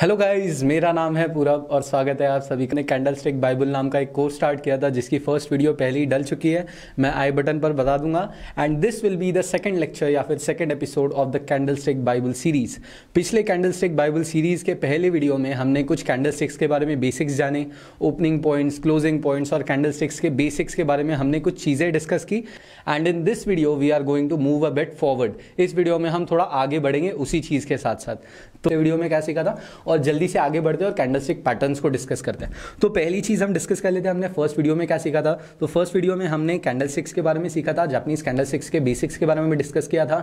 hello guys मेरा नाम है पूरब और स्वागत है आप सभी ने कैंडल स्टिक बाइबल नाम का एक कोर्स स्टार्ट किया था जिसकी फर्स्ट वीडियो पहले ही डल चुकी है मैं आई बटन पर बता दूंगा and this will be the second lecture या फिर second episode of the candle stick Bible series पिछले कैंडल स्टिक बाइबल सीरीज के पहले वीडियो में हमने कुछ कैंडल स्टिक्स के बारे में बेसिक्स जाने ओपनिंग पॉइंट्स क्लोजिंग पॉइंट्स और कैंडल स्टिक्स के बेसिक्स के बारे में हमने कुछ चीज़ें डिस्कस की and in this video we are going to move a bit forward इस वीडियो में हम थोड़ा आगे बढ़ेंगे उसी चीज़ के साथ साथ तो वीडियो में क्या सीखा था और जल्दी से आगे बढ़ते हैं और कैंडलस्टिक पैटर्न्स को डिस्कस करते हैं तो पहली चीज़ हम डिस्कस कर लेते हैं हमने फर्स्ट वीडियो में क्या सीखा था तो फर्स्ट वीडियो में हमने कैंडलस्टिक्स के बारे में सीखा था जापनीज कैंडलस्टिक्स के बेसिक्स के बारे में डिस्कस किया था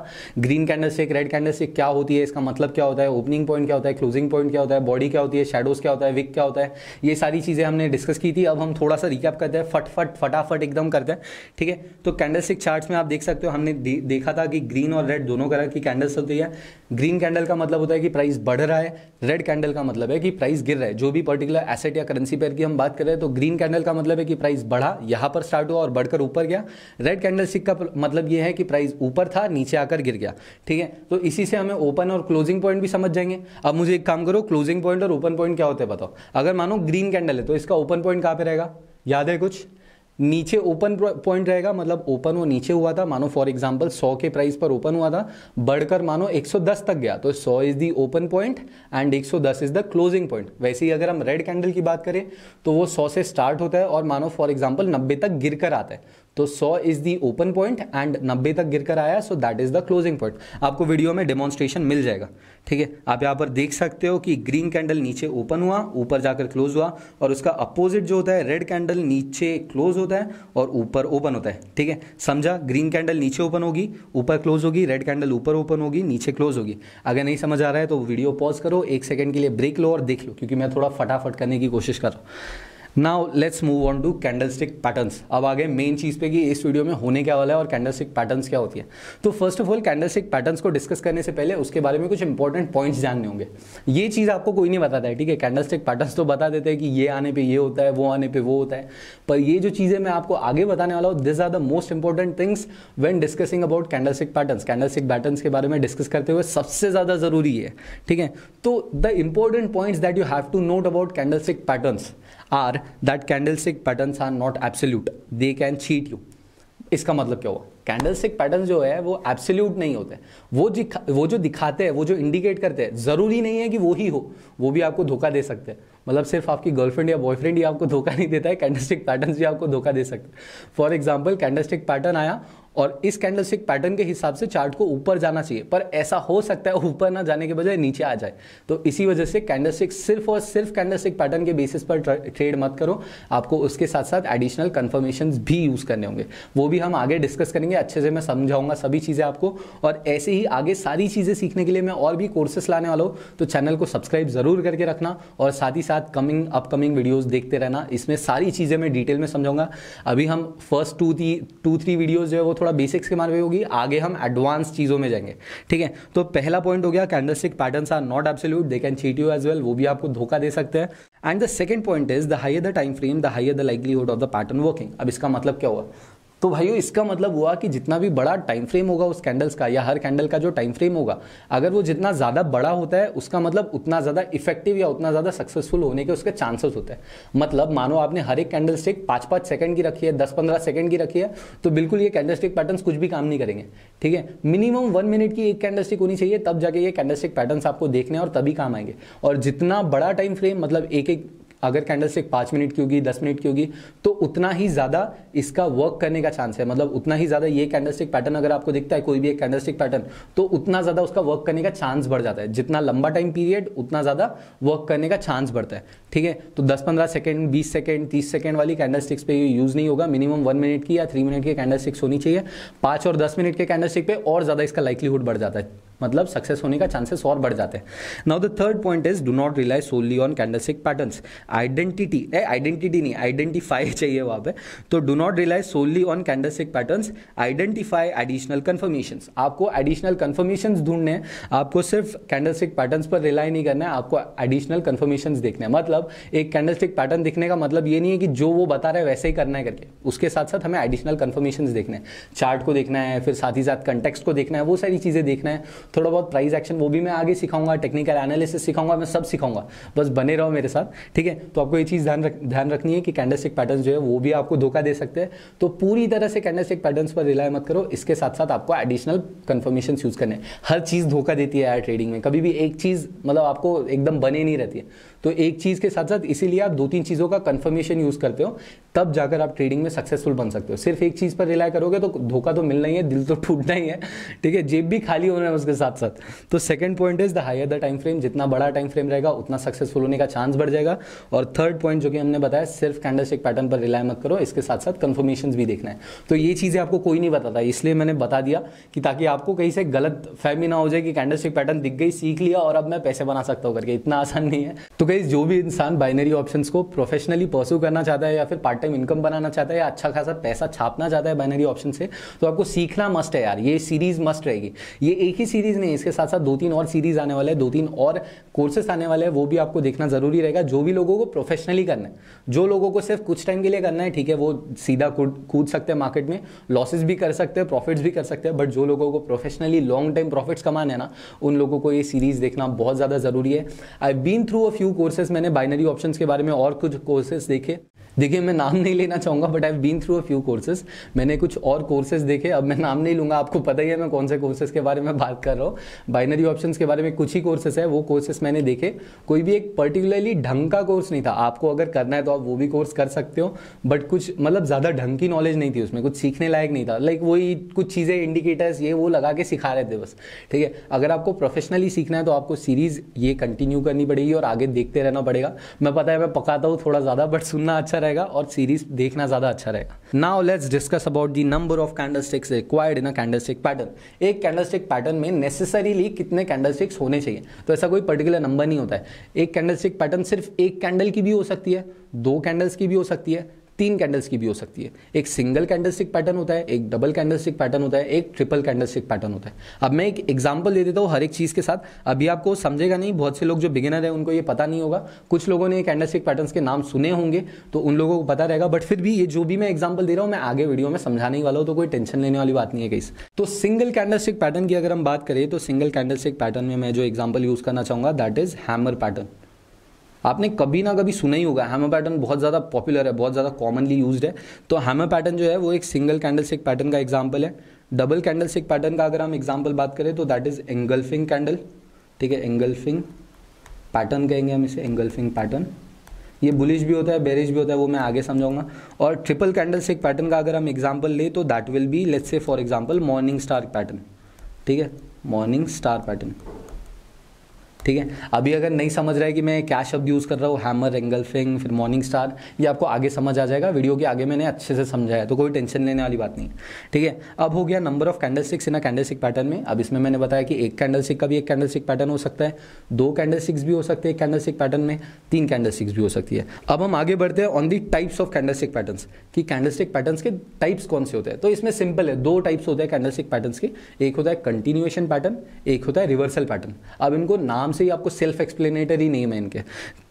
ग्रीन कैंडलस्टिक रेड स्टिक क्या होती है इसका मतलब क्या होता है ओपनिंग पॉइंट क्या होता है क्लोजिंग पॉइंट क्या होता है बॉडी क्या होती है शेडोज क्या होता है विक क्या होता है ये सारी चीज़ें हमने डिस्कस की थी अब हम थोड़ा सा रिकअप करते हैं फटफट फटाफट एकदम करते हैं ठीक है तो स्टिक चार्ट्स में आप देख सकते हो हमने देखा था कि ग्रीन और रेड दोनों कलर की कैंडल्स होती है ग्रीन कैंडल का मतलब होता है कि प्राइस बढ़ रहा है रेड कैंडल कैंडल का मतलब है कि प्राइस गिर रहा है जो भी पर्टिकुलर एसेट या करेंसी पेयर की हम बात कर रहे हैं तो ग्रीन कैंडल का मतलब है कि प्राइस बढ़ा यहाँ पर स्टार्ट हुआ और बढ़कर ऊपर गया रेड कैंडल स्टिक का मतलब ये है कि प्राइस ऊपर था नीचे आकर गिर गया ठीक है तो इसी से हमें ओपन और क्लोजिंग पॉइंट भी समझ जाएंगे अब मुझे एक काम करो क्लोजिंग पॉइंट और ओपन पॉइंट क्या होते हैं बताओ अगर मानो ग्रीन कैंडल है तो इसका ओपन पॉइंट कहाँ पर रहेगा याद है कुछ नीचे ओपन पॉइंट रहेगा मतलब ओपन वो नीचे हुआ था मानो फॉर एग्जांपल 100 के प्राइस पर ओपन हुआ था बढ़कर मानो 110 तक गया तो 100 is the open point and 110 is the closing point वैसे ही अगर हम रेड कैंडल की बात करें तो वो 100 से स्टार्ट होता है और मानो फॉर एग्जांपल 90 तक गिर कर आता है तो 100 is the open point and 90 तक गिर कर आया so that is the closing point आपको वीडियो में डेमोन्स्ट्रेशन मिल जाएगा ठीक है आप यहाँ पर देख सकते हो कि ग्रीन कैंडल नीचे ओपन हुआ ऊपर जाकर क्लोज हुआ और उसका अपोजिट जो होता है रेड कैंडल नीचे क्लोज होता है और ऊपर ओपन होता है ठीक है समझा ग्रीन कैंडल नीचे ओपन होगी ऊपर क्लोज होगी रेड कैंडल ऊपर ओपन होगी नीचे क्लोज होगी अगर नहीं समझ आ रहा है तो वीडियो पॉज करो एक सेकेंड के लिए ब्रेक लो और देख लो क्योंकि मैं थोड़ा फटाफट करने की कोशिश कर रहा हूँ now let's move on to candle stick patterns अब आगे मेन चीज़ पे कि इस वीडियो में होने क्या वाला है और कैंडल स्टिक पैटर्न्स क्या होती है तो first of all candle stick patterns को डिस्कस करने से पहले उसके बारे में कुछ इंपॉर्टेंट पॉइंट्स जानने होंगे ये चीज़ आपको कोई नहीं बताता है ठीक है कैंडल स्टिक पैटर्न्स तो बता देते हैं कि ये आने पर ये होता है वो आने पर वो होता है पर ये जो चीज़ें मैं आपको आगे बताने वाला हूँ this are the most important things when discussing about candle pattern patterns stick patterns के बारे में डिस्कस करते हुए सबसे ज़्यादा ज़रूरी है ठीक है तो the important points that you have to note about candle stick patterns are that candle stick patterns are not absolute they can cheat you इसका मतलब क्या हुआ कैंडल स्टिक पैटर्न जो है वो एब्सोल्यूट नहीं होते वो वो जो दिखाते हैं वो जो इंडिकेट करते हैं ज़रूरी नहीं है कि वो ही हो वो भी आपको धोखा दे सकते हैं मतलब सिर्फ आपकी गर्लफ्रेंड या बॉयफ्रेंड ही आपको धोखा नहीं देता है कैंडल स्टिक पैटर्न भी आपको धोखा दे सकते हैं for example candle stick pattern आया और इस कैंडलस्टिक पैटर्न के हिसाब से चार्ट को ऊपर जाना चाहिए पर ऐसा हो सकता है ऊपर ना जाने के बजाय नीचे आ जाए तो इसी वजह से कैंडलस्टिक सिर्फ और सिर्फ कैंडलस्टिक पैटर्न के बेसिस पर ट्रेड मत करो आपको उसके साथ साथ एडिशनल कन्फर्मेशन भी यूज़ करने होंगे वो भी हम आगे डिस्कस करेंगे अच्छे से मैं समझाऊंगा सभी चीज़ें आपको और ऐसे ही आगे सारी चीज़ें सीखने के लिए मैं और भी कोर्सेस लाने वाला हूँ तो चैनल को सब्सक्राइब ज़रूर करके रखना और साथ ही साथ कमिंग अपकमिंग वीडियोज देखते रहना इसमें सारी चीज़ें मैं डिटेल में समझाऊंगा अभी हम फर्स्ट टू थी टू थ्री वीडियोज़ है वो थोड़ा थोड़ा बेसिक्स के बारे में होगी आगे हम एडवांस चीज़ों में जाएंगे ठीक है तो पहला पॉइंट हो गया candle stick pattern are not absolute they can cheat you as well वो भी आपको धोखा दे सकते हैं and the second point is the higher the time frame the higher the livelihood of the pattern working अब इसका मतलब क्या हुआ तो भाइयों इसका मतलब हुआ कि जितना भी बड़ा टाइम फ्रेम होगा उस कैंडल्स का या हर कैंडल का जो टाइम फ्रेम होगा अगर वो जितना ज़्यादा बड़ा होता है उसका मतलब उतना ज़्यादा इफेक्टिव या उतना ज़्यादा सक्सेसफुल होने के उसके चांसेस होते हैं मतलब मानो आपने हर एक कैंडल स्टिक पाँच पाँच सेकंड की रखी है दस पंद्रह सेकंड की रखी है तो बिल्कुल ये कैंडल स्टिक पैटर्न कुछ भी काम नहीं करेंगे ठीक है मिनिमम वन मिनट की एक कैंडल स्टिक होनी चाहिए तब जाके ये कैंडल स्टिक पैटर्न आपको देखने और तभी काम आएंगे और जितना बड़ा टाइम फ्रेम मतलब एक एक अगर कैंडल स्टिक पाँच मिनट की होगी दस मिनट की होगी तो उतना ही ज़्यादा इसका वर्क करने का चांस है मतलब उतना ही ज़्यादा ये कैंडल स्टिक पैटर्न अगर आपको दिखता है कोई भी एक कैंडल स्टिक पैटर्न तो उतना ज़्यादा उसका वर्क करने का चांस बढ़ जाता है जितना लंबा टाइम पीरियड उतना ज़्यादा वर्क करने का चांस बढ़ता है ठीक है तो दस पंद्रह सेकेंड बीस सेकेंड तीस सेकेंड वाली कैंडल स्टिक्स पर यूज़ नहीं होगा मिनिमम वन मिनट की या थ्री मिनट की कैंडल स्टिक्स होनी चाहिए पाँच और दस मिनट के कैंडल स्टिक पे और ज़्यादा इसका लाइवलीहुड बढ़ जाता है मतलब सक्सेस होने का चांसेस और बढ़ जाते हैं now the third point is do not rely solely on candlestick patterns identity a identity नहीं आइडेंटिफाई चाहिए वहाँ पे तो do not rely solely on candlestick patterns identify additional confirmation आपको एडिशनल कन्फर्मेशन ढूंढने हैं आपको सिर्फ कैंडलस्टिक पैटर्न पर रिलाई नहीं करना है आपको एडिशनल कन्फर्मेशन देखने हैं मतलब एक कैंडलस्टिक पैटर्न दिखने का मतलब ये नहीं है कि जो वो बता रहा है वैसे ही करना है करके उसके साथ साथ हमें एडिशनल कन्फर्मेशन देखना है चार्ट को देखना है फिर साथ ही साथ कंटेक्स को देखना है वो सारी चीज़ें देखना है थोड़ा बहुत प्राइस एक्शन वो भी मैं आगे सिखाऊंगा टेक्निकल एनालिसिस सिखाऊंगा मैं सब सिखाऊंगा बस बने रहो मेरे साथ ठीक है तो आपको ये चीज़ ध्यान रख ध्यान रखनी है कि कैंडलस्टिक पैटर्न जो है वो भी आपको धोखा दे सकते हैं तो पूरी तरह से कैंडलस्टिक पैटर्न्स पर रिलाय मत करो इसके साथ साथ आपको एडिशनल कन्फर्मेशन यूज़ करने हर चीज़ धोखा देती है यार ट्रेडिंग में कभी भी एक चीज़ मतलब आपको एकदम बने नहीं रहती है तो एक चीज़ के साथ साथ इसीलिए आप दो तीन चीज़ों का कन्फर्मेशन यूज़ करते हो तब जाकर आप ट्रेडिंग में सक्सेसफुल बन सकते हो सिर्फ एक चीज़ पर रिलाय करोगे तो धोखा तो मिलना ही है दिल तो टूटना ही है ठीक है जेब भी खाली होना है उसके साथ साथ तो second point is the higher the time frame जितना बड़ा टाइम फ्रेम रहेगा उतना सक्सेसफुल होने का चांस बढ़ जाएगा और थर्ड पॉइंट जो कि हमने बताया सिर्फ कैंडलस्टिक पैटर्न पर रिलाय मत करो इसके साथ साथ कंफर्मेशन भी देखना है तो ये चीज़ें आपको कोई नहीं बताता इसलिए मैंने बता दिया कि ताकि आपको कहीं से गलत फहमी ना हो जाए कि कैंडलस्टिक पैटर्न दिख गई सीख लिया और अब मैं पैसे बना सकता हूँ करके इतना आसान नहीं है तो कहीं जो भी इंसान बाइनरी ऑप्शन को प्रोफेशनली परस्यू करना चाहता है या फिर पार्ट टाइम इनकम बनाना चाहता है या अच्छा खासा पैसा छापना चाहता है बाइनरी ऑप्शन से तो आपको सीखना मस्ट है यार ये सीरीज मस्ट रहेगी ये एक ही सीरीज सीरीज नहीं इसके साथ साथ दो तीन और सीरीज आने वाले हैं दो तीन और कोर्सेस आने वाले हैं वो भी आपको देखना जरूरी रहेगा जो भी लोगों को प्रोफेशनली करना है जो लोगों को सिर्फ कुछ टाइम के लिए करना है ठीक है वो सीधा कूद कूद सकते हैं मार्केट में लॉसेज भी कर सकते हैं प्रॉफिट्स भी कर सकते हैं बट जो लोगों को प्रोफेशनली लॉन्ग टाइम प्रॉफिट्स कमाने हैं ना उन लोगों को ये सीरीज देखना बहुत ज़्यादा ज़रूरी है I been through a few courses मैंने बाइनरी ऑप्शन के बारे में और कुछ कोर्सेस देखे देखिए मैं नाम नहीं लेना चाहूँगा but I been through a few courses मैंने कुछ और कोर्सेज देखे अब मैं नाम नहीं लूँगा आपको पता ही है मैं कौन से कोर्सेज के बारे में बात कर रहा हूँ बाइनरी ऑप्शन के बारे में कुछ ही कोर्सेस है वो कोर्सेस मैंने देखे कोई भी एक पर्टिकुलरली ढंग का कोर्स नहीं था आपको अगर करना है तो आप वो भी कोर्स कर सकते हो बट कुछ मतलब ज़्यादा ढंग की नॉलेज नहीं थी उसमें कुछ सीखने लायक नहीं था लाइक वही कुछ चीज़ें इंडिकेटर्स ये वो लगा के सिखा रहे थे बस ठीक है अगर आपको प्रोफेशनली सीखना है तो आपको सीरीज़ ये कंटिन्यू करनी पड़ेगी और आगे देखते रहना पड़ेगा मैं पता है मैं पकाता हूँ थोड़ा ज़्यादा बट सुनना अच्छा रहेगा और सीरीज़ देखना ज़्यादा अच्छा रहेगा now let's discuss about the number of candle sticks required in a candle stick pattern एक कैंडल स्टिक पैटर्न में नेसेसरीली कितने कैंडल स्टिक्स होने चाहिए तो ऐसा कोई पर्टिकुलर नंबर नहीं होता है एक कैंडल स्टिक पैटर्न सिर्फ एक कैंडल की भी हो सकती है दो कैंडल्स की भी हो सकती है तीन कैंडल्स की भी हो सकती है एक सिंगल कैंडलस्टिक पैटर्न होता है एक डबल कैंडलस्टिक पैटर्न होता है एक ट्रिपल कैंडलस्टिक पैटर्न होता है अब मैं एक एग्जाम्पल दे देता हूँ हर एक चीज़ के साथ अभी आपको समझेगा नहीं बहुत से लोग जो बिगिनर है उनको ये पता नहीं होगा कुछ लोगों ने कैंडलस्टिक पैटर्न के नाम सुने होंगे तो उन लोगों को पता रहेगा बट फिर भी ये जो भी मैं एग्जाम्पल दे रहा हूँ मैं आगे वीडियो में समझाने वाला हूँ तो कोई टेंशन लेने वाली बात नहीं है कहीं तो सिंगल कैंडलस्टिक पैटर्न की अगर हम बात करें तो सिंगल कैंडलस्टिक पैटर्न में मैं जो एग्जाम्पल यूज़ करना चाहूँगा दैट इज हैमर पैटर्न आपने कभी ना कभी सुना ही होगा हैमर पैटर्न बहुत ज़्यादा पॉपुलर है बहुत ज़्यादा कॉमनली यूज है तो हैमर पैटर्न जो है वो एक सिंगल कैंडल स्टिक पैटर्न का एग्जाम्पल है डबल कैंडल स्टिक पैटर्न का अगर हम एग्जाम्पल बात करें तो दैट इज एंगल्फिंग कैंडल ठीक है एंगल्फिंग पैटर्न कहेंगे हम इसे एंगल्फिंग पैटर्न ये बुलिश भी होता है बेरिश भी होता है वो मैं आगे समझाऊंगा और ट्रिपल कैंडल स्टिक पैटर्न का अगर हम एग्जाम्पल लें तो that will be let's say for example morning star pattern ठीक है मॉर्निंग स्टार पैटर्न ठीक है अभी अगर नहीं समझ रहा है कि मैं क्या शब्द यूज़ कर रहा हूँ हैमर एंगल्फिंग फिर मॉर्निंग स्टार ये आपको आगे समझ आ जाएगा वीडियो के आगे मैंने अच्छे से समझाया तो कोई टेंशन लेने वाली बात नहीं ठीक है अब हो गया number of candle sticks in a candle pattern में अब इसमें मैंने बताया कि एक कैंडल स्टिक का भी एक कैंडल स्टिक पैटर्न हो सकता है दो कैंडल स्टिक्स भी हो सकते हैं एक कैंडल स्टिक पैटर्न में तीन कैंडल स्टिक्स भी हो सकती है अब हम आगे बढ़ते हैं on the types of candle stick pattern की कैंडल स्टिक पैटर्न के टाइप्स कौन से होते हैं तो इसमें सिंपल है दो टाइप्स होते हैं कैंडल स्टिक पैटर्न के एक होता है कंटिन्यूएशन पैटर्न एक होता है रिवर्सल पैटर्न अब इनको नाम से ही आपको सेल्फ एक्सप्लेनेटरी नेम है इनके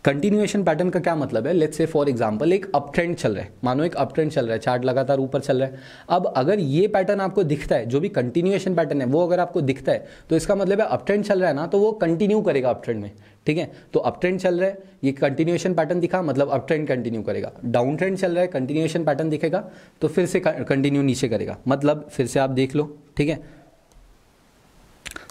कंटिन्यूएशन पैटर्न का क्या मतलब है लेट्स से फॉर एग्जांपल एक अप ट्रेंड चल रहा है मानो एक अप ट्रेंड चल रहा है चार्ट लगातार ऊपर चल रहा है अब अगर ये पैटर्न आपको दिखता है जो भी कंटिन्यूएशन पैटर्न है वो अगर आपको दिखता है तो इसका मतलब है अप ट्रेंड चल रहा है ना तो वो कंटिन्यू करेगा अप ट्रेंड में ठीक है तो अप ट्रेंड चल रहा है ये कंटिन्यूएशन पैटर्न दिखा मतलब अप ट्रेंड कंटिन्यू करेगा डाउन ट्रेंड चल रहा है कंटिन्यूएशन पैटर्न दिखेगा तो फिर से कंटिन्यू नीचे करेगा मतलब फिर से आप देख लो ठीक है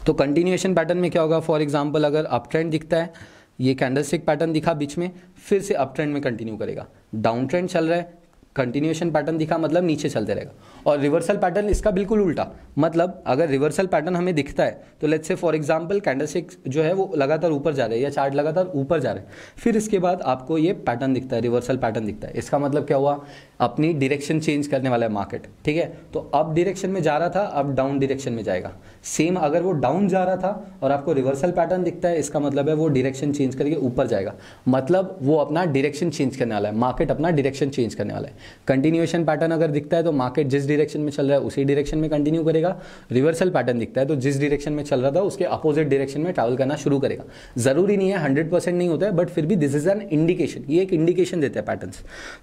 तो कंटिन्यूएशन पैटर्न में क्या होगा फॉर एग्जाम्पल अगर अप ट्रेंड दिखता है ये कैंडल स्टिक पैटर्न दिखा बीच में फिर से अप ट्रेंड में कंटिन्यू करेगा डाउन ट्रेंड चल रहा है कंटिन्यूएशन पैटर्न दिखा मतलब नीचे चलते रहेगा और रिवर्सल पैटर्न इसका बिल्कुल उल्टा मतलब अगर रिवर्सल पैटर्न हमें दिखता है तो let's say for example candlestick जो है वो लगातार ऊपर जा रहे हैं या चार्ट लगातार ऊपर जा रहे हैं फिर इसके बाद आपको ये पैटर्न दिखता है रिवर्सल पैटर्न दिखता है इसका मतलब क्या हुआ अपनी डिरेक्शन चेंज करने वाला है मार्केट ठीक है तो अप डिरेक्शन में जा रहा था अब डाउन डिरेक्शन में जाएगा सेम अगर वो डाउन जा रहा था और आपको रिवर्सल पैटर्न दिखता है इसका मतलब है वो डिरेक्शन चेंज करके ऊपर जाएगा मतलब वो अपना डिरेक्शन चेंज करने वाला है मार्केट अपना डिरेक्शन चेंज करने वाला है कंटिन्यूएशन पैटर्न अगर दिखता है तो मार्केट जिस डायरेक्शन में चल रहा है उसी डायरेक्शन में कंटिन्यू करेगा रिवर्सल पैटर्न दिखता है तो जिस डायरेक्शन में चल रहा था उसके अपोजिट डायरेक्शन में ट्रैवल करना शुरू करेगा जरूरी नहीं है हंड्रेड परसेंट नहीं होता है बट फिर भी दिस इज एन इंडिकेशन ये एक इंडिकेशन देता है पैटर्न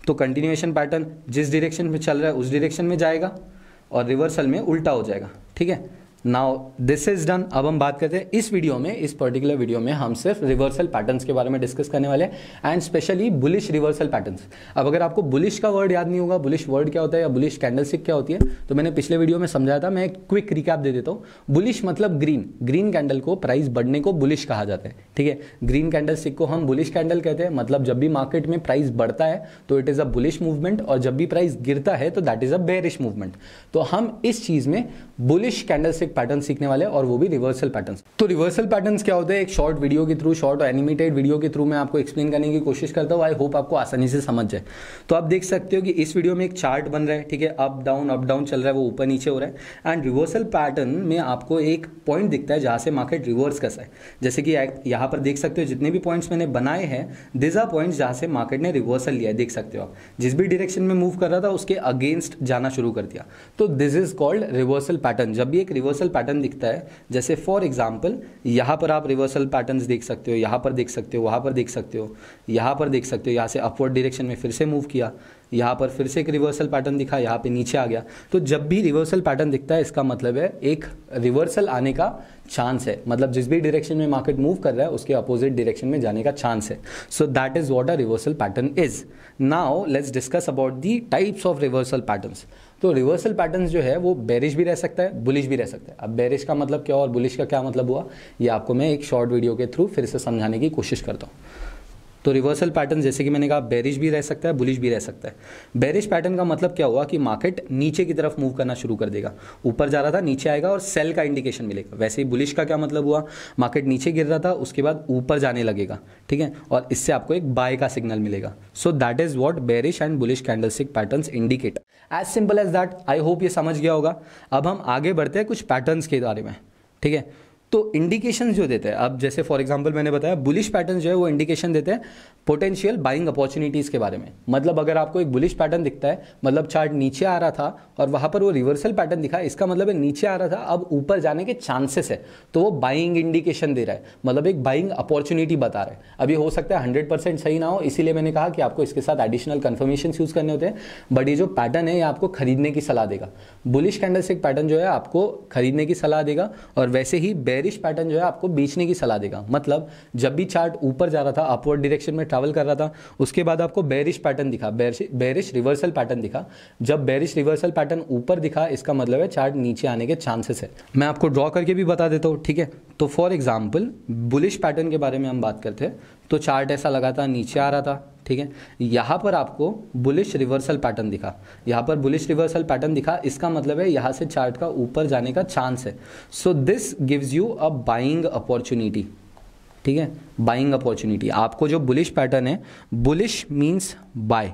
तो कंटिन्यूएशन पैटर्न जिस डिरेक्शन में चल रहा है उस डिरेक्शन में जाएगा और रिवर्सल में उल्टा हो जाएगा ठीक है नाउ दिस इज डन अब हम बात करते हैं इस वीडियो में इस पर्टिकुलर वीडियो में हम सिर्फ रिवर्सल पैटर्न्स के बारे में डिस्कस करने वाले हैं and specially bullish reversal patterns अब अगर आपको बुलिश का वर्ड याद नहीं होगा बुलिश वर्ड क्या होता है या बुलिश कैंडलस्टिक क्या होती है तो मैंने पिछले वीडियो में समझाया था मैं क्विक रिकैप दे देता हूँ बुलिश मतलब ग्रीन ग्रीन कैंडल को प्राइस बढ़ने को बुलिश कहा जाता है ठीक है ग्रीन कैंडल को हम बुलिश कैंडल कहते हैं मतलब जब भी मार्केट में प्राइस बढ़ता है तो it is a bullish movement और जब भी प्राइस गिरता है तो that is a bearish movement तो हम इस चीज़ में बुलिश कैंडल पैटर्न सीखने वाले और वो भी रिवर्सल पैटर्न तो रिवर्सल पैटर्न क्या होते हैं एक शॉर्ट वीडियो के थ्रू शॉर्ट और एनिमेटेड वीडियो के थ्रू मैं आपको एक्सप्लेन करने की कोशिश करता हूँ आई होप आपको आसानी से समझ जाए तो आप देख सकते हो कि इस वीडियो में एक चार्ट बन रहा है ठीक है अप डाउन अप डाउन चल रहा है वो ऊपर नीचे हो रहा है एंड रिवर्सल पैटर्न में आपको एक पॉइंट दिखता है जहां से मार्केट रिवर्स कर है जैसे कि यहां पर देख सकते हो जितने भी पॉइंट्स मैंने बनाए हैं दिज आर पॉइंट जहां से मार्केट ने रिवर्सल लिया है देख सकते हो आप जिस भी डायरेक्शन में मूव कर रहा था उसके अगेंस्ट जाना शुरू कर दिया तो this is called reversal pattern जब भी एक रिवर्सल रिवर्सल पैटर्न दिखता है जैसे फॉर एग्जाम्पल यहाँ पर आप रिवर्सल पैटर्न देख सकते हो यहाँ पर देख सकते हो वहाँ पर देख सकते हो यहाँ पर देख सकते हो यहाँ से अपवर्ड डायरेक्शन में फिर से मूव किया यहाँ पर फिर से एक रिवर्सल पैटर्न दिखा यहाँ पे नीचे आ गया तो जब भी रिवर्सल पैटर्न दिखता है इसका मतलब है एक रिवर्सल आने का चांस है मतलब जिस भी डायरेक्शन में मार्केट मूव कर रहा है उसके अपोजिट डायरेक्शन में जाने का चांस है so that is what a reversal pattern is now let's discuss about the types of reversal pattern तो रिवर्सल पैटर्न जो है वो बेरिश भी रह सकता है बुलिश भी रह सकता है अब बेरिश का मतलब क्या और बुलिश का क्या मतलब हुआ ये आपको मैं एक शॉर्ट वीडियो के थ्रू फिर से समझाने की कोशिश करता हूँ तो रिवर्सल पैटर्न जैसे कि मैंने कहा बेरिश भी रह सकता है बुलिश भी रह सकता है बेरिश पैटर्न का मतलब क्या हुआ कि मार्केट नीचे की तरफ मूव करना शुरू कर देगा ऊपर जा रहा था नीचे आएगा और सेल का इंडिकेशन मिलेगा वैसे ही बुलिश का क्या मतलब हुआ मार्केट नीचे गिर रहा था उसके बाद ऊपर जाने लगेगा ठीक है और इससे आपको एक बाय का सिग्नल मिलेगा so that is what bearish and bullish candlestick pattern indicate as simple as that I hope ये समझ गया होगा अब हम आगे बढ़ते हैं कुछ पैटर्न के बारे में ठीक है तो इंडिकेशन जो देते हैं अब जैसे फॉर एग्जाम्पल मैंने बताया बुलिश पैटर्न जो है वो इंडिकेशन देते हैं पोटेंशियल बाइंग अपॉर्चुनिटीज़ के बारे में मतलब अगर आपको एक बुलिश पैटर्न दिखता है मतलब चार्ट नीचे आ रहा था और वहाँ पर वो रिवर्सल पैटर्न दिखा इसका मतलब है नीचे आ रहा था अब ऊपर जाने के चांसेस है तो वो बाइंग इंडिकेशन दे रहा है मतलब एक बाइंग अपॉर्चुनिटी बता रहा है अब ये हो सकता है हंड्रेड परसेंट सही ना हो इसीलिए मैंने कहा कि आपको इसके साथ एडिशनल कन्फर्मेशन यूज़ करने होते हैं बट ये जो पैटर्न है ये आपको खरीदने की सलाह देगा बुलिश से पैटर्न जो है आपको खरीदने की सलाह देगा और वैसे ही बेरिश पैटर्न जो है आपको बेचने की सलाह देगा मतलब जब भी चार्ट ऊपर जा रहा था अपवर्ड डायरेक्शन में ट्रैवल कर रहा था उसके बाद आपको बेरिश पैटर्न दिखा बेरिश रिवर्सल पैटर्न दिखा जब बेरिश रिवर्सल पैटर्न ऊपर दिखा इसका मतलब है चार्ट नीचे आने के चांसेस है मैं आपको ड्रॉ करके भी बता देता हूँ ठीक है तो फॉर एग्जाम्पल बुलिश पैटर्न के बारे में हम बात करते हैं तो चार्ट ऐसा लगा था नीचे आ रहा था ठीक है यहाँ पर आपको बुलिश रिवर्सल पैटर्न दिखा यहाँ पर बुलिश रिवर्सल पैटर्न दिखा इसका मतलब है यहाँ से चार्ट का ऊपर जाने का चांस है so this gives you a buying opportunity ठीक है बाइंग अपॉर्चुनिटी आपको जो बुलिश पैटर्न है बुलिश मीन्स बाय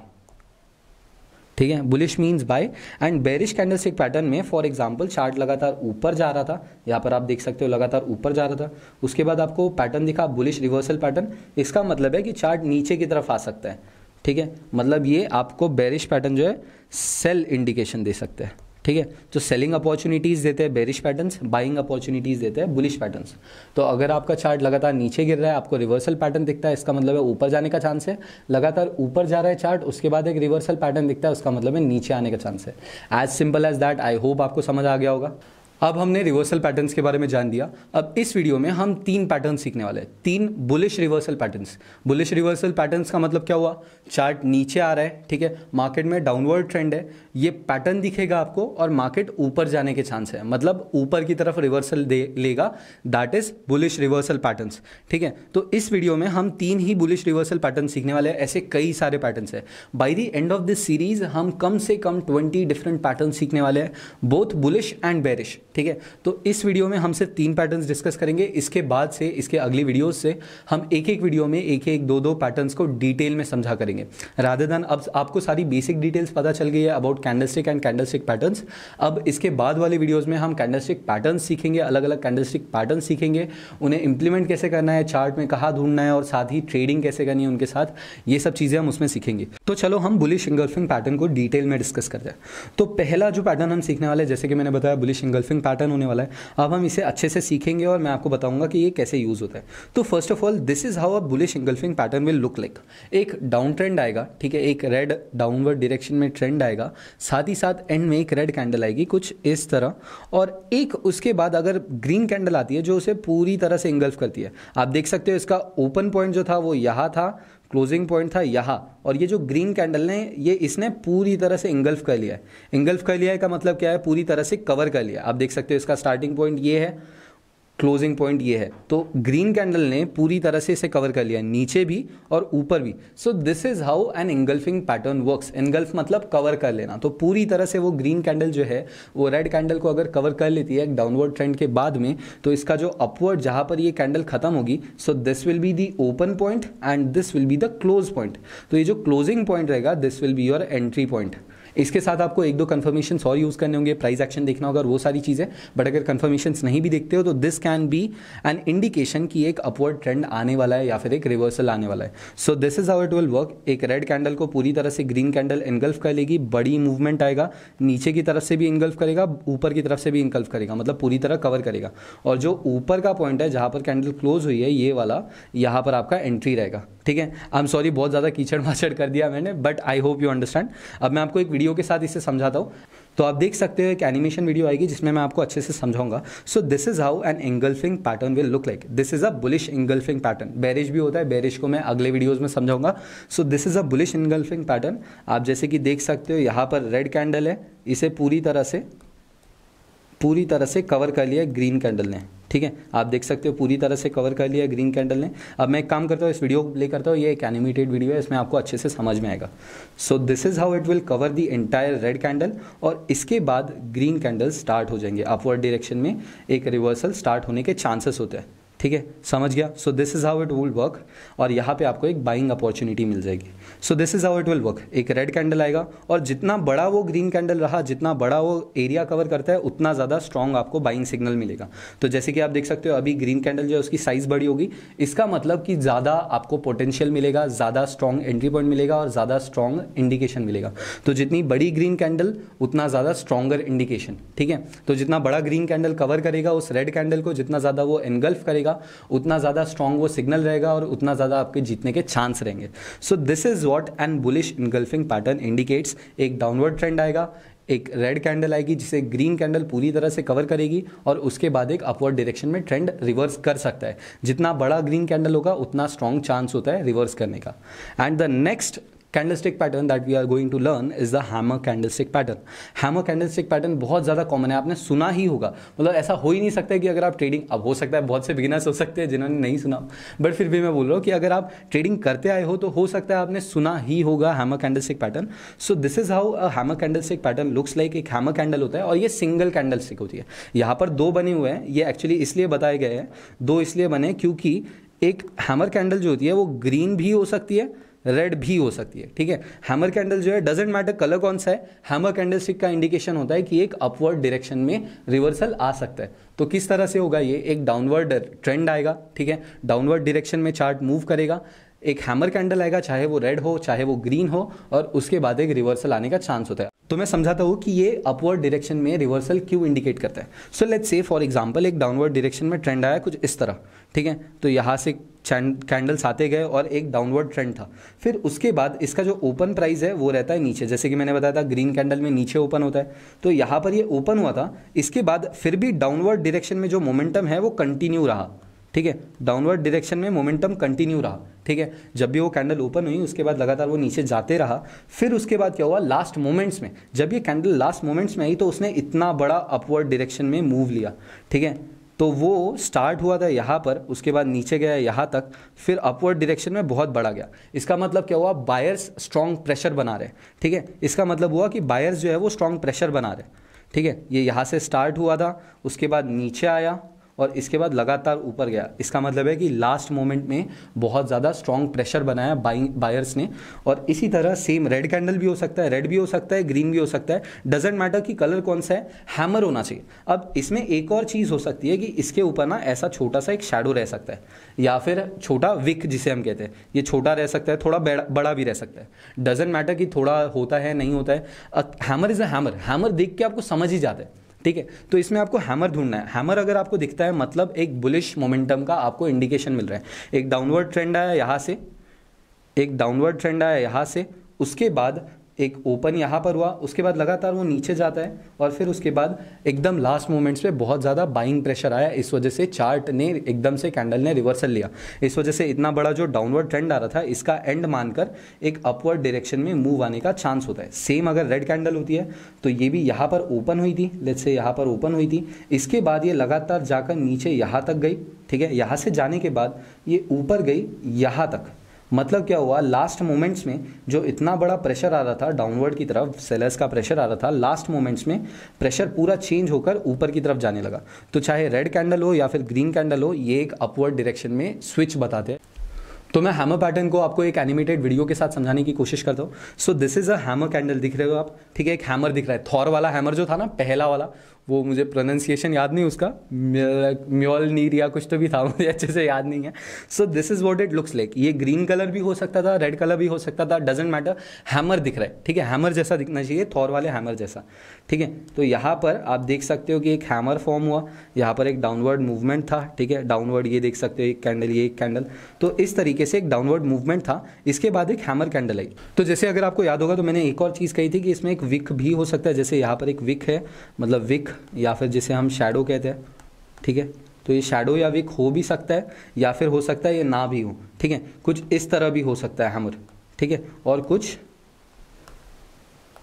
ठीक है bullish means buy and bearish candlestick pattern में फॉर एग्जांपल चार्ट लगातार ऊपर जा रहा था यहाँ पर आप देख सकते हो लगातार ऊपर जा रहा था उसके बाद आपको पैटर्न दिखा बुलिश रिवर्सल पैटर्न इसका मतलब है कि चार्ट नीचे की तरफ आ सकता है ठीक है मतलब ये आपको बेरिश पैटर्न जो है सेल इंडिकेशन दे सकते हैं ठीक है तो सेलिंग अपॉर्चुनिटीज़ देते हैं बेरिश पैटर्न्स बाइंग अपॉर्चुनिटीज़ देते हैं बुलिश पैटर्न्स तो अगर आपका चार्ट लगातार नीचे गिर रहा है आपको रिवर्सल पैटर्न दिखता है इसका मतलब है ऊपर जाने का चांस है लगातार ऊपर जा रहा है चार्ट उसके बाद एक रिवर्सल पैटर्न दिखता है उसका मतलब है नीचे आने का चांस है as simple as that I hope आपको समझ आ गया होगा अब हमने रिवर्सल पैटर्न्स के बारे में जान दिया अब इस वीडियो में हम तीन पैटर्न सीखने वाले हैं तीन bullish reversal patterns bullish reversal patterns का मतलब क्या हुआ चार्ट नीचे आ रहा है ठीक है मार्केट में डाउनवर्ड ट्रेंड है ये पैटर्न दिखेगा आपको और मार्केट ऊपर जाने के चांस है मतलब ऊपर की तरफ रिवर्सल दे लेगा that is bullish reversal patterns ठीक है तो इस वीडियो में हम तीन ही बुलिश रिवर्सल पैटर्न सीखने वाले हैं ऐसे कई सारे पैटर्न्स है by the end of this series हम कम से कम ट्वेंटी डिफरेंट पैटर्न सीखने वाले हैं बोथ बुलिश एंड बेरिश ठीक है तो इस वीडियो में हम सिर्फ तीन पैटर्न्स डिस्कस करेंगे इसके बाद से इसके अगली वीडियोस से हम एक एक वीडियो में एक एक दो दो पैटर्न्स को डिटेल में समझा करेंगे राधे देन अब आपको सारी बेसिक डिटेल्स पता चल गई है about candlestick and candlestick patterns अब इसके बाद वाले वीडियोज में हम कैंडलस्टिक पैटर्न सीखेंगे अलग अलग कैंडलस्टिक पैटर्न सीखेंगे उन्हें इंप्लीमेंट कैसे करना है चार्ट में कहाँ ढूंढना है और साथ ही ट्रेडिंग कैसे करनी है उनके साथ ये सब चीज़ें हम उसमें सीखेंगे तो चलो हम बुलिश इंगल्फिंग पैटर्न को डिटेल में डिस्कस करते हैं तो पहला जो पैटर्न हम सीखने वाले जैसे कि मैंने बताया बुलिश इंगल्फिंग पैटर्न होने वाला है अब हम इसे अच्छे से सीखेंगे और मैं आपको बताऊंगा कि ये कैसे यूज़ होता है तो first of all this is how a bullish engulfing pattern will look like एक डाउन ट्रेंड आएगा ठीक है एक रेड डाउनवर्ड डायरेक्शन में ट्रेंड आएगा साथ ही साथ एंड में एक रेड कैंडल आएगी कुछ इस तरह और एक उसके बाद अगर ग्रीन कैंडल आती है जो उसे पूरी तरह से इंगल्फ करती है आप देख सकते हो इसका ओपन पॉइंट जो था वो यहाँ था क्लोजिंग पॉइंट था यहाँ और ये जो ग्रीन कैंडल ने ये इसने पूरी तरह से इंगल्फ कर लिया है इंगल्फ कर लिया है का मतलब क्या है पूरी तरह से कवर कर लिया आप देख सकते हो इसका स्टार्टिंग पॉइंट ये है क्लोजिंग पॉइंट ये है तो ग्रीन कैंडल ने पूरी तरह से इसे कवर कर लिया नीचे भी और ऊपर भी so this is how an engulfing pattern works engulf मतलब कवर कर लेना तो पूरी तरह से वो ग्रीन कैंडल जो है वो रेड कैंडल को अगर कवर कर लेती है एक डाउनवर्ड ट्रेंड के बाद में तो इसका जो अपवर्ड जहाँ पर ये कैंडल खत्म होगी so this will be the open point and this will be the close point तो ये जो क्लोजिंग पॉइंट रहेगा this will be your entry point इसके साथ आपको एक दो कन्फर्मेशन और यूज़ करने होंगे प्राइस एक्शन देखना होगा वो सारी चीज़ें बट अगर कन्फर्मेशन नहीं भी देखते हो तो this can be an indication कि एक अपवर्ड ट्रेंड आने वाला है या फिर एक रिवर्सल आने वाला है so this is how it work एक रेड कैंडल को पूरी तरह से ग्रीन कैंडल इनगल्फ कर लेगी बड़ी मूवमेंट आएगा नीचे की तरफ से भी इनगल्फ करेगा ऊपर की तरफ से भी इनगल्फ करेगा मतलब पूरी तरह कवर करेगा और जो ऊपर का पॉइंट है जहां पर कैंडल क्लोज हुई है ये वाला यहाँ पर आपका एंट्री रहेगा ठीक है आई एम सॉरी बहुत ज़्यादा कीचड़ माचड़ कर दिया मैंने but I hope you understand अब मैं आपको एक वीडियो वीडियो के साथ इसे समझाता हूँ तो आप देख सकते हो एक एनिमेशन वीडियो आएगी जिसमें मैं आपको अच्छे से समझाऊंगा so this is how an engulfing pattern will look like this is a bullish engulfing pattern bearish भी होता है बेरिश को मैं अगले वीडियोस में समझाऊंगा so this is a bullish engulfing pattern आप जैसे कि देख सकते हो यहाँ पर रेड कैंडल है इसे पूरी तरह से पूरी तरह से कवर कर लिया ग्रीन कैंडल ने ठीक है आप देख सकते हो पूरी तरह से कवर कर लिया ग्रीन कैंडल ने अब मैं एक काम करता हूँ इस वीडियो को प्ले करता हूँ ये एक एनिमेटेड वीडियो है इसमें आपको अच्छे से समझ में आएगा so this is how it will cover the entire red candle और इसके बाद ग्रीन कैंडल स्टार्ट हो जाएंगे अपवर्ड डायरेक्शन में एक रिवर्सल स्टार्ट होने के चांसेस होते हैं ठीक है समझ गया so this is how it will work और यहाँ पे आपको एक बाइंग अपॉर्चुनिटी मिल जाएगी so this is how it will work एक रेड कैंडल आएगा और जितना बड़ा वो ग्रीन कैंडल रहा जितना बड़ा वो एरिया कवर करता है उतना ज़्यादा स्ट्रॉन्ग आपको बाइंग सिग्नल मिलेगा तो जैसे कि आप देख सकते हो अभी ग्रीन कैंडल जो है उसकी साइज़ बड़ी होगी इसका मतलब कि ज़्यादा आपको पोटेंशियल मिलेगा ज़्यादा स्ट्रॉन्ग एंट्री पॉइंट मिलेगा और ज़्यादा स्ट्रॉन्ग इंडिकेशन मिलेगा तो जितनी बड़ी ग्रीन कैंडल उतना ज़्यादा स्ट्रांगर इंडिकेशन ठीक है तो जितना बड़ा ग्रीन कैंडल कवर करेगा उस रेड कैंडल को जितना ज़्यादा वो एनगल्फ करेगा रहेगा उतना ज़्यादा स्ट्रॉन्ग वो सिग्नल रहेगा और उतना ज़्यादा आपके जीतने के चांस रहेंगे so this is what an bullish engulfing pattern indicates एक डाउनवर्ड ट्रेंड आएगा एक रेड कैंडल आएगी जिसे ग्रीन कैंडल पूरी तरह से कवर करेगी और उसके बाद एक अपवर्ड डायरेक्शन में ट्रेंड रिवर्स कर सकता है जितना बड़ा ग्रीन कैंडल होगा उतना स्ट्रॉन्ग चांस होता है रिवर्स करने का and the next candlestick pattern that we are going to learn is the hammer candlestick pattern hammer candlestick pattern बहुत ज़्यादा कॉमन है आपने सुना ही होगा मतलब ऐसा हो ही नहीं सकता है कि अगर आप ट्रेडिंग अब हो सकता है बहुत से बिगिनर्स हो सकते हैं जिन्होंने नहीं सुना बट फिर भी मैं बोल रहा हूँ कि अगर आप ट्रेडिंग करते आए हो तो हो सकता है आपने सुना ही होगा hammer candlestick pattern so this is how a hammer candlestick pattern looks like एक हैमर कैंडल होता है और ये सिंगल कैंडल स्टिक होती है यहाँ पर दो बने हुए हैं ये एक्चुअली इसलिए बताए गए हैं दो इसलिए बने क्योंकि एक हैमर कैंडल जो होती है वो ग्रीन भी हो सकती है रेड भी हो सकती है ठीक है हैमर कैंडल जो है डजेंट मैटर कलर कौन सा है हैमर कैंडल स्टिक का इंडिकेशन होता है कि एक अपवर्ड डायरेक्शन में रिवर्सल आ सकता है तो किस तरह से होगा ये एक डाउनवर्ड ट्रेंड आएगा ठीक है डाउनवर्ड डायरेक्शन में चार्ट मूव करेगा एक हैमर कैंडल आएगा चाहे वो रेड हो चाहे वो ग्रीन हो और उसके बाद एक रिवर्सल आने का चांस होता है तो मैं समझाता हूँ कि ये अपवर्ड डायरेक्शन में रिवर्सल क्यों इंडिकेट करता है so let say for example एक डाउनवर्ड डायरेक्शन में ट्रेंड आया कुछ इस तरह ठीक है तो यहाँ से कैंडल्स आते गए और एक डाउनवर्ड ट्रेंड था फिर उसके बाद इसका जो ओपन प्राइस है वो रहता है नीचे जैसे कि मैंने बताया था ग्रीन कैंडल में नीचे ओपन होता है तो यहाँ पर ये ओपन हुआ था इसके बाद फिर भी डाउनवर्ड डायरेक्शन में जो मोमेंटम है वो कंटिन्यू रहा ठीक है डाउनवर्ड डायरेक्शन में मोमेंटम कंटिन्यू रहा ठीक है जब भी वो कैंडल ओपन हुई उसके बाद लगातार वो नीचे जाते रहा फिर उसके बाद क्या हुआ लास्ट मोमेंट्स में जब ये कैंडल लास्ट मोमेंट्स में आई तो उसने इतना बड़ा अपवर्ड डायरेक्शन में मूव लिया ठीक है तो वो स्टार्ट हुआ था यहाँ पर उसके बाद नीचे गया यहाँ तक फिर अपवर्ड डायरेक्शन में बहुत बढ़ा गया इसका मतलब क्या हुआ बायर्स स्ट्रांग प्रेशर बना रहे ठीक है इसका मतलब हुआ कि बायर्स जो है वो स्ट्रांग प्रेशर बना रहे ठीक है ये यहाँ से स्टार्ट हुआ था उसके बाद नीचे आया और इसके बाद लगातार ऊपर गया इसका मतलब है कि लास्ट मोमेंट में बहुत ज़्यादा स्ट्रॉन्ग प्रेशर बनाया बाइंग बायर्स ने और इसी तरह सेम रेड कैंडल भी हो सकता है रेड भी हो सकता है ग्रीन भी हो सकता है डजेंट मैटर कि कलर कौन सा है हैमर होना चाहिए अब इसमें एक और चीज़ हो सकती है कि इसके ऊपर ना ऐसा छोटा सा एक शेडो रह सकता है या फिर छोटा विक जिसे हम कहते हैं ये छोटा रह सकता है थोड़ा बड़ा बड़ा भी रह सकता है डजेंट मैटर कि थोड़ा होता है नहीं होता है hammer is a hammer hammer देख के आपको समझ ही जाता है ठीक है तो इसमें आपको हैमर ढूंढना है हैमर अगर आपको दिखता है मतलब एक बुलिश मोमेंटम का आपको इंडिकेशन मिल रहा है एक डाउनवर्ड ट्रेंड आया यहाँ से एक डाउनवर्ड ट्रेंड आया यहाँ से उसके बाद एक ओपन यहाँ पर हुआ उसके बाद लगातार वो नीचे जाता है और फिर उसके बाद एकदम लास्ट मोमेंट्स पे बहुत ज़्यादा बाइंग प्रेशर आया इस वजह से चार्ट ने एकदम से कैंडल ने रिवर्सल लिया इस वजह से इतना बड़ा जो डाउनवर्ड ट्रेंड आ रहा था इसका एंड मानकर एक अपवर्ड डायरेक्शन में मूव आने का चांस होता है सेम अगर रेड कैंडल होती है तो ये भी यहाँ पर ओपन हुई थी लेट से यहाँ पर ओपन हुई थी इसके बाद ये लगातार जाकर नीचे यहाँ तक गई ठीक है यहाँ से जाने के बाद ये ऊपर गई यहाँ तक मतलब क्या हुआ लास्ट मोमेंट्स में जो इतना बड़ा प्रेशर आ रहा था डाउनवर्ड की तरफ सेलर्स का प्रेशर आ रहा था लास्ट मोमेंट्स में प्रेशर पूरा चेंज होकर ऊपर की तरफ जाने लगा तो चाहे रेड कैंडल हो या फिर ग्रीन कैंडल हो ये एक अपवर्ड डायरेक्शन में स्विच बताते हैं तो मैं हैमर पैटर्न को आपको एक एनिमेटेड वीडियो के साथ समझाने की कोशिश करता हूँ so this is a hammer candle दिख रहे हो आप ठीक है एक हैमर दिख रहा है थॉर वाला हैमर जो था ना पहला वाला वो मुझे प्रोनाउंसिएशन याद नहीं उसका म्योल नीर या कुछ तो भी था मुझे अच्छे से याद नहीं है so this is what it looks like ये ग्रीन कलर भी हो सकता था रेड कलर भी हो सकता था डजेंट मैटर हैमर दिख रहा है ठीक है हैमर जैसा दिखना चाहिए थॉर वाले हैमर जैसा ठीक है तो यहाँ पर आप देख सकते हो कि एक हैमर फॉर्म हुआ यहाँ पर एक डाउनवर्ड मूवमेंट था ठीक है डाउनवर्ड ये देख सकते हो एक कैंडल ये एक कैंडल तो इस तरीके से एक डाउनवर्ड मूवमेंट था इसके बाद एक हैमर कैंडल आई तो जैसे अगर आपको याद होगा तो मैंने एक और चीज़ कही थी कि इसमें एक विक भी हो सकता है जैसे यहाँ पर एक विक है मतलब विक या फिर जिसे हम शेडो कहते हैं ठीक है तो ये शेडो या विक हो भी सकता है या फिर हो सकता है ये ना भी हो ठीक है कुछ इस तरह भी हो सकता है हमर ठीक है और कुछ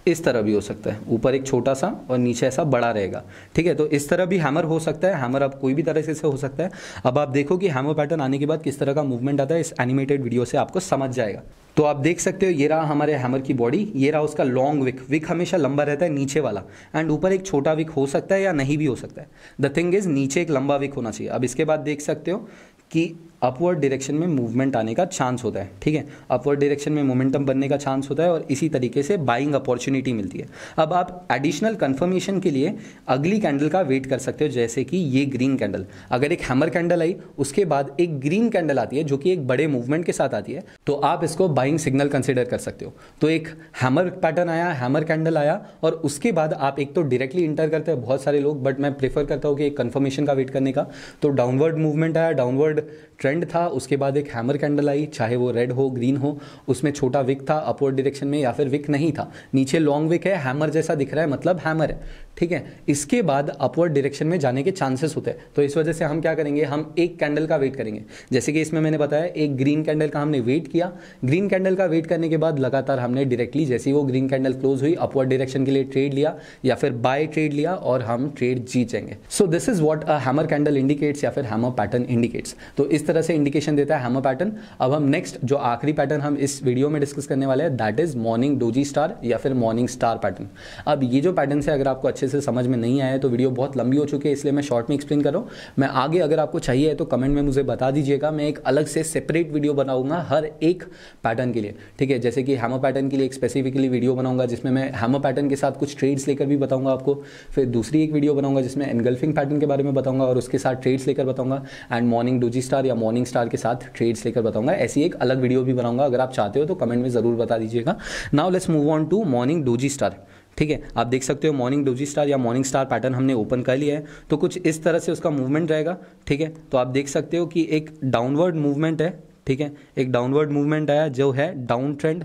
इस तरह भी हो सकता है ऊपर एक छोटा सा और नीचे ऐसा बड़ा रहेगा ठीक है तो इस तरह भी हैमर हो सकता है हैमर आप कोई भी तरह से हो सकता है अब आप देखो कि हैमर पैटर्न आने के बाद किस तरह का मूवमेंट आता है इस एनिमेटेड वीडियो से आपको समझ जाएगा तो आप देख सकते हो ये रहा हमारे हैमर की बॉडी ये रहा उसका लॉन्ग विक विक हमेशा लंबा रहता है नीचे वाला एंड ऊपर एक छोटा विक हो सकता है या नहीं भी हो सकता है द थिंग इज नीचे एक लंबा विक होना चाहिए अब इसके बाद देख सकते हो कि अपवर्ड डायरेक्शन में मूवमेंट आने का चांस होता है ठीक है अपवर्ड डायरेक्शन में मोमेंटम बनने का चांस होता है और इसी तरीके से बाइंग अपॉर्चुनिटी मिलती है अब आप एडिशनल कंफर्मेशन के लिए अगली कैंडल का वेट कर सकते हो जैसे कि ये ग्रीन कैंडल अगर एक हैमर कैंडल आई उसके बाद एक ग्रीन कैंडल आती है जो कि एक बड़े मूवमेंट के साथ आती है तो आप इसको बाइंग सिग्नल कंसिडर कर सकते हो तो एक हैमर पैटर्न आया हैमर कैंडल आया और उसके बाद आप एक तो डायरेक्टली इंटर करते हैं बहुत सारे लोग बट मैं प्रेफर करता हूँ कि एक कन्फर्मेशन का वेट करने का तो डाउनवर्ड मूवमेंट आया डाउनवर्ड ट्रेंड बंड था उसके बाद एक हैमर कैंडल आई चाहे वो रेड हो ग्रीन हो उसमें छोटा विक था अपवर्ड डायरेक्शन में या फिर विक नहीं था नीचे लॉन्ग विक है हैमर जैसा दिख रहा है मतलब हैमर है ठीक है इसके बाद अपवर्ड डायरेक्शन में जाने के चांसेस होते हैं तो इस वजह से हम क्या करेंगे हम एक कैंडल का वेट करेंगे जैसे कि इसमें मैंने बताया एक ग्रीन कैंडल का हमने वेट किया ग्रीन कैंडल का वेट करने के बाद लगातार हमने डायरेक्टली जैसे वो ग्रीन कैंडल क्लोज हुई अपवर्ड डायरेक्शन के लिए ट्रेड लिया या फिर बाय ट्रेड लिया और हम ट्रेड जीत जाएंगे so this is what a hammer candle indicates या फिर हैमर पैटर्न इंडिकेट्स तो इस तरह से इंडिकेशन देता है हैमर पैटर्न अब हम नेक्स्ट जो आखिरी पैटर्न हम इस वीडियो में डिस्कस करने वाले हैं that is morning doji star या फिर मॉर्निंग स्टार पैटर्न अब ये जो पैटर्न है अगर आपको अच्छे से समझ में नहीं आया तो वीडियो बहुत लंबी हो चुकी है इसलिए मैं शॉर्ट में एक्सप्लेन कर रहा हूँ मैं आगे अगर आपको चाहिए तो कमेंट में मुझे बता दीजिएगा मैं एक अलग से सेपरेट वीडियो बनाऊंगा हर एक पैटर्न के लिए ठीक है जैसे कि हैमर पैटर्न के लिए एक स्पेसिफिकली वीडियो बनाऊंगा जिसमें मैं हैमर पैटर्न के साथ कुछ ट्रेड्स लेकर भी बताऊंगा आपको फिर दूसरी एक वीडियो बनाऊंगा जिसमें एनगल्फिंग पैटर्न के बारे में बताऊंगा और उसके साथ ट्रेड्स लेकर बताऊंगा एंड मॉर्निंग डोजी स्टार या मॉर्निंग स्टार के साथ ट्रेड्स लेकर बताऊंगा ऐसी एक अलग वीडियो भी बनाऊंगा अगर आप चाहते हो तो कमेंट में ज़रूर बता दीजिएगा now let's move on to morning doji star ठीक है आप देख सकते हो मॉर्निंग डोजी स्टार या मॉर्निंग स्टार पैटर्न हमने ओपन कर लिया है तो कुछ इस तरह से उसका मूवमेंट रहेगा ठीक है तो आप देख सकते हो कि एक डाउनवर्ड मूवमेंट है ठीक है एक डाउनवर्ड मूवमेंट आया जो है डाउन ट्रेंड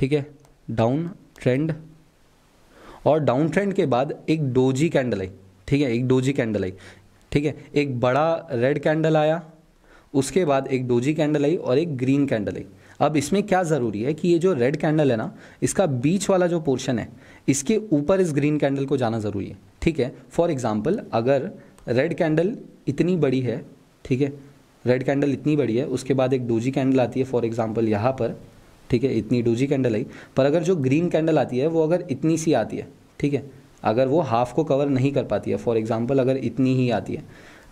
ठीक है डाउन ट्रेंड और डाउन ट्रेंड के बाद एक डोजी कैंडल आई ठीक है एक डोजी कैंडल आई ठीक है एक बड़ा रेड कैंडल आया उसके बाद एक डोजी कैंडल आई और एक ग्रीन कैंडल आई अब इसमें क्या ज़रूरी है कि ये जो रेड कैंडल है ना इसका बीच वाला जो पोर्शन है इसके ऊपर इस ग्रीन कैंडल को जाना ज़रूरी है ठीक है फॉर एग्ज़ाम्पल अगर रेड कैंडल इतनी बड़ी है ठीक है रेड कैंडल इतनी बड़ी है उसके बाद एक डोजी कैंडल आती है फॉर एग्ज़ाम्पल यहाँ पर ठीक है इतनी डोजी कैंडल आई पर अगर जो ग्रीन कैंडल आती है वो अगर इतनी सी आती है ठीक है अगर वो हाफ को कवर नहीं कर पाती है फॉर एग्ज़ाम्पल अगर इतनी ही आती है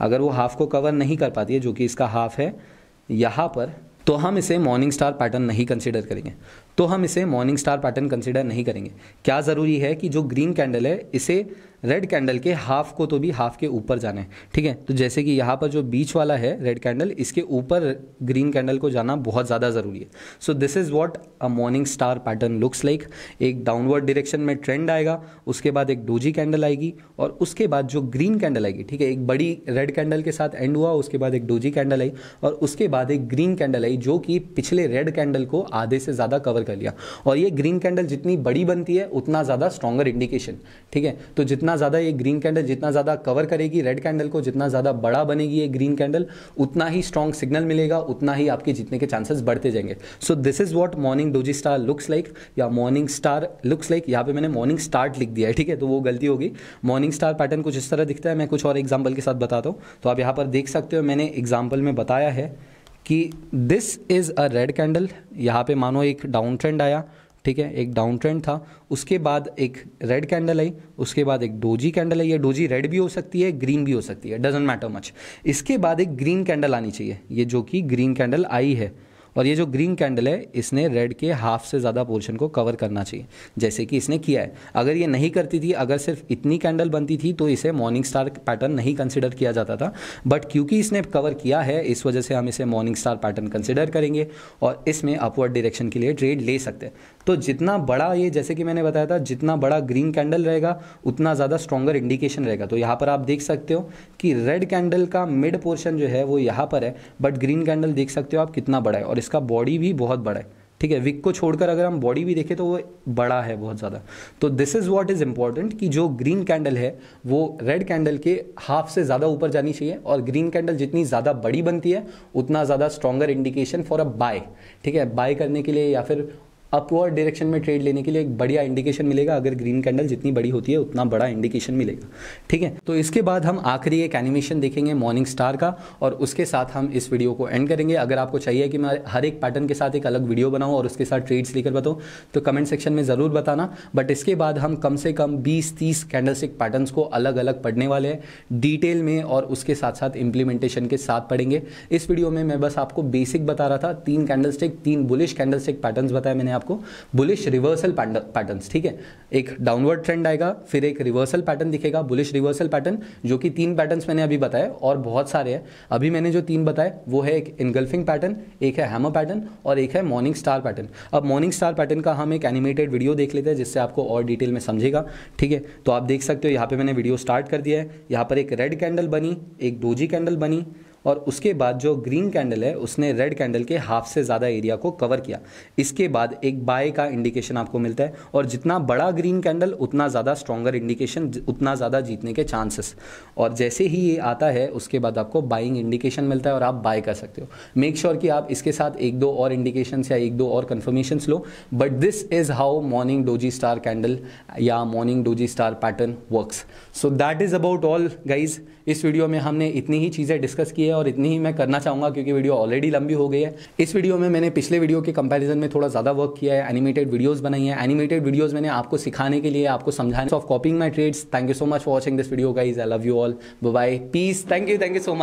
अगर वो हाफ को कवर नहीं कर पाती है जो कि इसका हाफ है यहाँ पर तो हम इसे मॉर्निंग स्टार पैटर्न नहीं कंसिडर करेंगे तो हम इसे मॉर्निंग स्टार पैटर्न कंसिडर नहीं करेंगे क्या ज़रूरी है कि जो ग्रीन कैंडल है इसे रेड कैंडल के हाफ को तो भी हाफ के ऊपर जाना है ठीक है तो जैसे कि यहाँ पर जो बीच वाला है रेड कैंडल इसके ऊपर ग्रीन कैंडल को जाना बहुत ज़्यादा ज़रूरी है so this is what a morning star pattern looks like एक डाउनवर्ड डिरेक्शन में ट्रेंड आएगा उसके बाद एक डोजी कैंडल आएगी और उसके बाद जो ग्रीन कैंडल आएगी ठीक है एक बड़ी रेड कैंडल के साथ एंड हुआ उसके बाद एक डोजी कैंडल आई और उसके बाद एक ग्रीन कैंडल आई जो कि पिछले रेड कैंडल को आधे से ज़्यादा कवर कवर कर लिया और ये ग्रीन कैंडल जितनी बड़ी बनती है उतना ज़्यादा स्ट्रॉगर इंडिकेशन ठीक है तो जितना ज़्यादा ये ग्रीन कैंडल जितना ज़्यादा कवर करेगी रेड कैंडल को जितना ज़्यादा बड़ा बनेगी ये ग्रीन कैंडल उतना ही स्ट्रॉन्ग सिग्नल मिलेगा उतना ही आपके जीतने के चांसेस बढ़ते जाएंगे so this is what morning doji star looks like या मॉर्निंग स्टार लुक्स लाइक यहाँ पे मैंने मॉर्निंग स्टार्ट लिख दिया है ठीक है तो वो गलती होगी मॉर्निंग स्टार पैटर्न कुछ इस तरह दिखता है मैं कुछ और एग्जाम्पल के साथ बताता हूँ तो आप यहाँ पर देख सकते हो मैंने एग्जाम्पल में बताया है कि this is a red candle यहाँ पे मानो एक डाउन ट्रेंड आया ठीक है एक डाउन ट्रेंड था उसके बाद एक रेड कैंडल आई उसके बाद एक डोजी कैंडल आई ये डोजी रेड भी हो सकती है ग्रीन भी हो सकती है डजेंट मैटर मच इसके बाद एक ग्रीन कैंडल आनी चाहिए ये जो कि ग्रीन कैंडल आई है और ये जो ग्रीन कैंडल है इसने रेड के हाफ से ज़्यादा पोर्शन को कवर करना चाहिए जैसे कि इसने किया है अगर ये नहीं करती थी अगर सिर्फ इतनी कैंडल बनती थी तो इसे मॉर्निंग स्टार पैटर्न नहीं कंसिडर किया जाता था बट क्योंकि इसने कवर किया है इस वजह से हम इसे मॉर्निंग स्टार पैटर्न कंसिडर करेंगे और इसमें अपवर्ड डायरेक्शन के लिए ट्रेड ले सकते हैं तो जितना बड़ा ये जैसे कि मैंने बताया था जितना बड़ा ग्रीन कैंडल रहेगा उतना ज़्यादा स्ट्रॉगर इंडिकेशन रहेगा तो यहाँ पर आप देख सकते हो कि रेड कैंडल का मिड पोर्शन जो है वो यहाँ पर है बट ग्रीन कैंडल देख सकते हो आप कितना बड़ा है और इसका बॉडी भी बहुत बड़ा है ठीक है विक को छोड़कर अगर हम बॉडी भी देखें तो वो बड़ा है बहुत ज़्यादा तो this is what is important कि जो ग्रीन कैंडल है वो रेड कैंडल के हाफ से ज़्यादा ऊपर जानी चाहिए और ग्रीन कैंडल जितनी ज़्यादा बड़ी बनती है उतना ज़्यादा stronger indication for a buy ठीक है बाय करने के लिए या फिर अपवर्ड डायरेक्शन में ट्रेड लेने के लिए एक बढ़िया इंडिकेशन मिलेगा अगर ग्रीन कैंडल जितनी बड़ी होती है उतना बड़ा इंडिकेशन मिलेगा ठीक है तो इसके बाद हम आखिरी एक एनिमेशन देखेंगे मॉर्निंग स्टार का और उसके साथ हम इस वीडियो को एंड करेंगे अगर आपको चाहिए कि मैं हर एक पैटर्न के साथ एक अलग वीडियो बनाऊँ और उसके साथ ट्रेड्स लेकर बताऊँ तो कमेंट सेक्शन में ज़रूर बताना बट इसके बाद हम कम से कम बीस तीस कैंडल सिक को अलग अलग पढ़ने वाले हैं डिटेल में और उसके साथ साथ इम्प्लीमेंटेशन के साथ पढ़ेंगे इस वीडियो में मैं बस आपको बेसिक बता रहा था तीन कैंडल तीन बुलिश कैंडल पैटर्न बताया मैंने आपको बुलिश रिवर्सल पैटर्न ठीक है एक डाउनवर्ड ट्रेंड आएगा फिर एक रिवर्सल पैटर्न दिखेगा बुलिश रिवर्सल पैटर्न जो कि तीन पैटर्न मैंने अभी बताए और बहुत सारे हैं अभी मैंने जो तीन बताए वो है एक इनगल्फिंग पैटर्न एक है हैमर पैटर्न और एक है मॉर्निंग स्टार पैटर्न अब मॉर्निंग स्टार पैटर्न का हम एक एनिमेटेड वीडियो देख लेते हैं जिससे आपको और डिटेल में समझेगा ठीक है तो आप देख सकते हो यहाँ पर मैंने वीडियो स्टार्ट कर दिया है यहाँ पर एक रेड कैंडल बनी एक डोजी कैंडल बनी और उसके बाद जो ग्रीन कैंडल है उसने रेड कैंडल के हाफ से ज़्यादा एरिया को कवर किया इसके बाद एक बाय का इंडिकेशन आपको मिलता है और जितना बड़ा ग्रीन कैंडल उतना ज़्यादा स्ट्रॉगर इंडिकेशन उतना ज़्यादा जीतने के चांसेस और जैसे ही ये आता है उसके बाद आपको बाइंग इंडिकेशन मिलता है और आप बाय कर सकते हो मेक श्योर sure कि आप इसके साथ एक दो और इंडिकेशन या एक दो और कन्फर्मेशन लो but this is how morning doji star candle या morning doji star pattern works so that is about all guys इस वीडियो में हमने इतनी ही चीज़ें डिस्कस की है और इतनी ही मैं करना चाहूँगा क्योंकि वीडियो ऑलरेडी लंबी हो गई है इस वीडियो में मैंने पिछले वीडियो के कंपैरिजन में थोड़ा ज़्यादा वर्क किया है एनिमेटेड वीडियोस बनाई है एनिमेटेड वीडियोज मैंने आपको सिखाने के लिए आपको समझाने of copying my trades thank you so much for watching this video guys I love you all bye peace thank you thank you so much